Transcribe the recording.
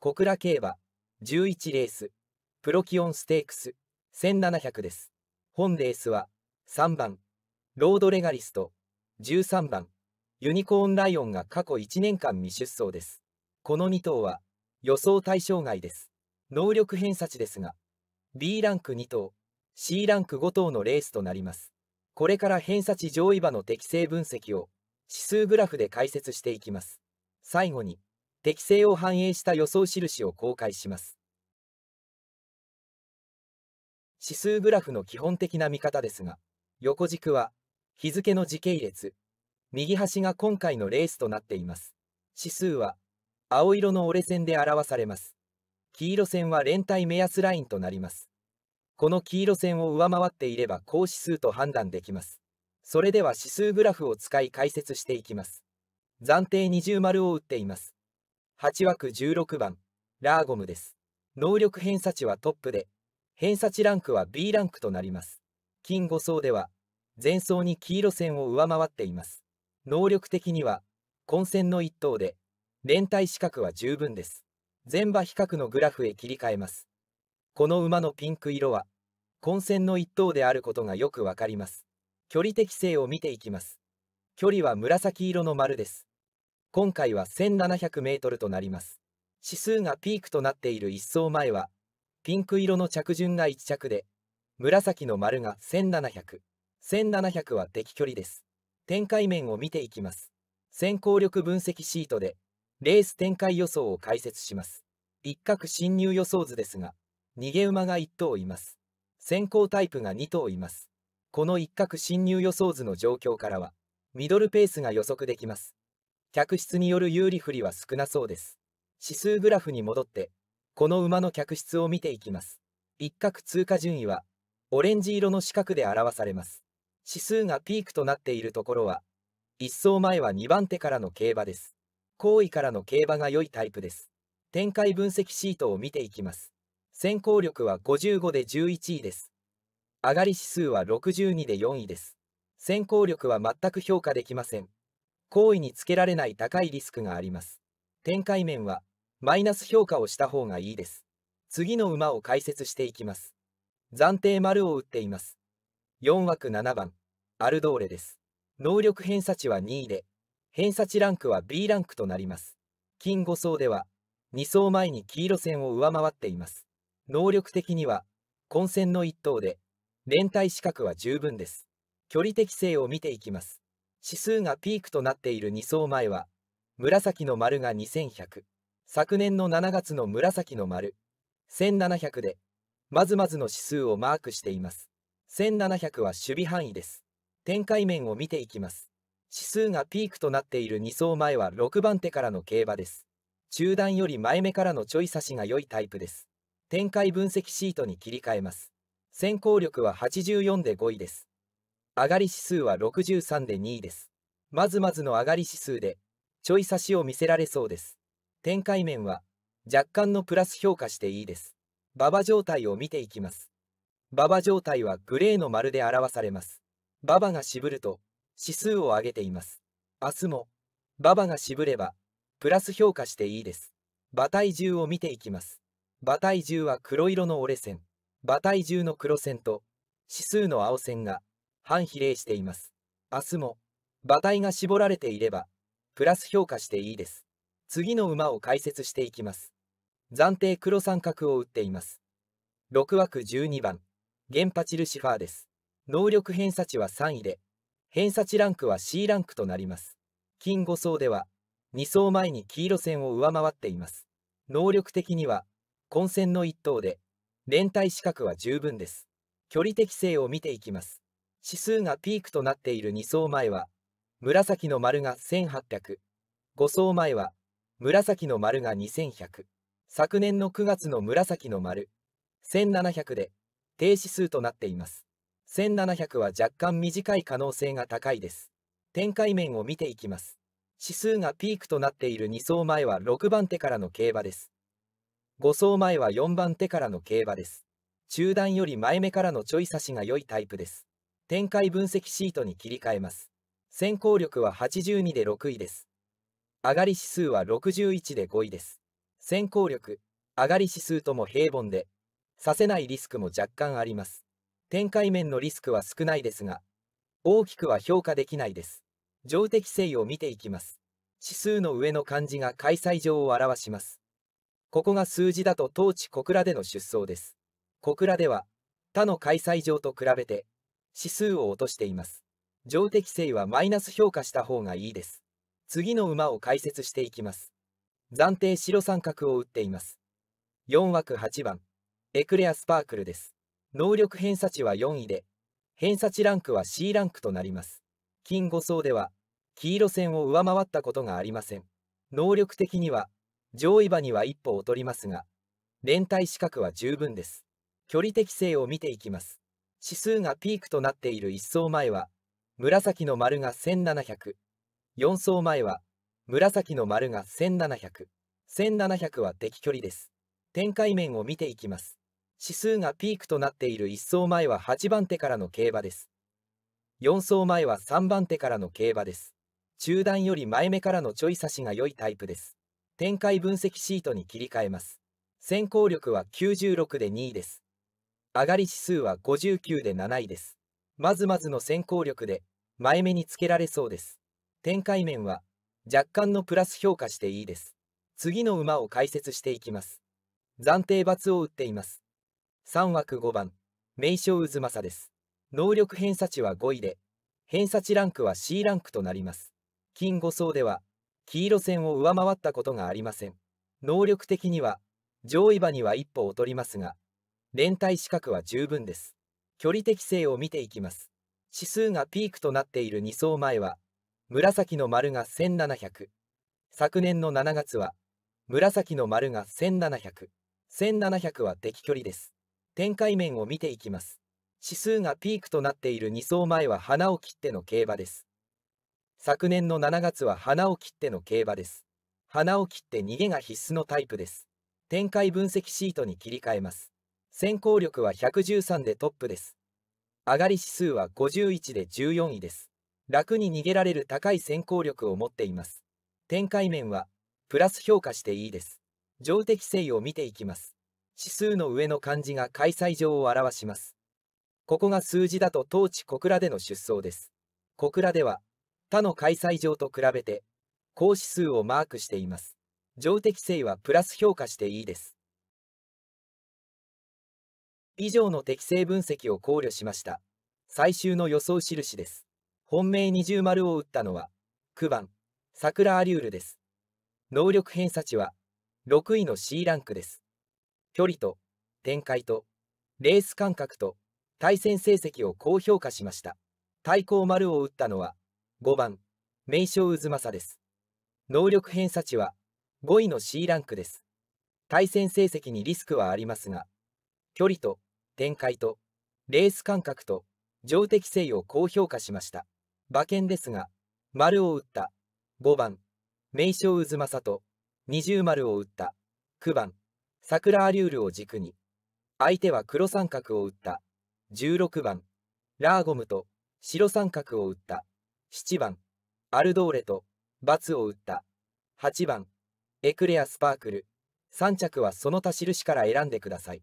小倉競馬、11レース、プロキオンステークス、1700です。本レースは、3番、ロードレガリスト、13番、ユニコーンライオンが過去1年間未出走です。この2頭は、予想対象外です。能力偏差値ですが、B ランク2頭、C ランク5頭のレースとなります。これから偏差値上位馬の適正分析を、指数グラフで解説していきます。最後に、適性を反映した予想印を公開します。指数グラフの基本的な見方ですが、横軸は日付の時系列、右端が今回のレースとなっています。指数は青色の折れ線で表されます。黄色線は連帯目安ラインとなります。この黄色線を上回っていれば高指数と判断できます。それでは指数グラフを使い解説していきます。暫定二重丸を打っています。8枠16番、ラーゴムです。能力偏差値はトップで、偏差値ランクは B ランクとなります。金5層では、前走に黄色線を上回っています。能力的には、混戦の1等で、連帯資格は十分です。全馬比較のグラフへ切り替えます。この馬のピンク色は、混戦の1等であることがよくわかります。距離適性を見ていきます。距離は紫色の丸です。今回は 1700m となります。指数がピークとなっている1走前は、ピンク色の着順が1着で、紫の丸が1700。1700は敵距離です。展開面を見ていきます。先行力分析シートで、レース展開予想を解説します。一角侵入予想図ですが、逃げ馬が1頭います。先行タイプが2頭います。この一角侵入予想図の状況からは、ミドルペースが予測できます。客室による有利不利は少なそうです。指数グラフに戻って、この馬の客室を見ていきます。一角通過順位は、オレンジ色の四角で表されます。指数がピークとなっているところは、1走前は2番手からの競馬です。後位からの競馬が良いタイプです。展開分析シートを見ていきます。先行力は55で11位です。上がり指数は62で4位です。先行力は全く評価できません。行為につけられない高いリスクがあります。展開面は、マイナス評価をした方がいいです。次の馬を解説していきます。暫定丸を打っています。4枠7番、アルドーレです。能力偏差値は2位で、偏差値ランクは B ランクとなります。金5層では、2層前に黄色線を上回っています。能力的には、混戦の1等で、連帯資格は十分です。距離適性を見ていきます。指数がピークとなっている2層前は、紫の丸が2100、昨年の7月の紫の丸、1700で、まずまずの指数をマークしています。1700は守備範囲です。展開面を見ていきます。指数がピークとなっている2層前は6番手からの競馬です。中段より前目からのちょい差しが良いタイプです。展開分析シートに切り替えます。先行力は84で5位です。上がり指数は63で2位です。まずまずの上がり指数で、ちょい差しを見せられそうです。展開面は、若干のプラス評価していいです。馬場状態を見ていきます。馬場状態はグレーの丸で表されます。馬場が渋ると、指数を上げています。明日も、馬場が渋れば、プラス評価していいです。馬体重を見ていきます。馬体重は黒色の折れ線、馬体重の黒線と、指数の青線が、反比例しています。明日も、馬体が絞られていれば、プラス評価していいです。次の馬を解説していきます。暫定黒三角を打っています。6枠12番、ゲンパチルシファーです。能力偏差値は3位で、偏差値ランクは C ランクとなります。金5層では、2層前に黄色線を上回っています。能力的には、混戦の1等で、連帯資格は十分です。距離適性を見ていきます。指数がピークとなっている2層前は、紫の丸が1800、5層前は、紫の丸が2100、昨年の9月の紫の丸、1700で、低指数となっています。1700は若干短い可能性が高いです。展開面を見ていきます。指数がピークとなっている2層前は6番手からの競馬です。5層前は4番手からの競馬です。中段より前目からのちょい差しが良いタイプです。展開分析シートに切り替えます。先行力は82で6位です。上がり指数は61で5位です。先行力、上がり指数とも平凡で、させないリスクも若干あります。展開面のリスクは少ないですが、大きくは評価できないです。上的性を見ていきます。指数の上の漢字が開催場を表します。ここが数字だと当地小倉での出走です。小倉では、他の開催場と比べて、指数を落としています。上適性はマイナス評価した方がいいです。次の馬を解説していきます。暫定白三角を打っています。4枠8番、エクレアスパークルです。能力偏差値は4位で、偏差値ランクは C ランクとなります。金5層では、黄色線を上回ったことがありません。能力的には、上位馬には一歩劣りますが、連帯資格は十分です。距離適性を見ていきます。指数がピークとなっている1層前は紫の丸が1700 4層前は紫の丸が1700 1700は敵距離です展開面を見ていきます指数がピークとなっている1層前は8番手からの競馬です4層前は3番手からの競馬です中段より前目からのちょい差しが良いタイプです展開分析シートに切り替えます先行力は96で2位です上がり指数は59で7位です。まずまずの先行力で前目につけられそうです。展開面は若干のプラス評価していいです。次の馬を解説していきます。暫定罰を打っています。3枠5番、名称渦政です。能力偏差値は5位で、偏差値ランクは C ランクとなります。金5層では、黄色線を上回ったことがありません。能力的には、上位馬には一歩劣りますが、連帯資格は十分です。距離適性を見ていきます。指数がピークとなっている2層前は、紫の丸が1700。昨年の7月は、紫の丸が1700。1700は適距離です。展開面を見ていきます。指数がピークとなっている2層前は花を切っての競馬です。昨年の7月は花を切っての競馬です。花を切って逃げが必須のタイプです。展開分析シートに切り替えます。先行力は113でトップです。上がり指数は51で14位です。楽に逃げられる高い先行力を持っています。展開面は、プラス評価していいです。上的性を見ていきます。指数の上の漢字が開催上を表します。ここが数字だと当地小倉での出走です。小倉では、他の開催上と比べて、高指数をマークしています。上的性はプラス評価していいです。以上の適正分析を考慮しました。最終の予想印です。本命二重丸を打ったのは、9番、桜アリュールです。能力偏差値は、6位の C ランクです。距離と、展開と、レース間隔と、対戦成績を高評価しました。対抗丸を打ったのは、5番、名称渦政です。能力偏差値は、5位の C ランクです。対戦成績にリスクはありますが、距離と展開と、レース感覚と、上適性を高評価しました。馬券ですが、丸を打った5番、名称渦正と、二重丸を打った9番、桜アリュールを軸に、相手は黒三角を打った16番、ラーゴムと白三角を打った7番、アルドーレとツを打った8番、エクレアスパークル3着はその他印から選んでください。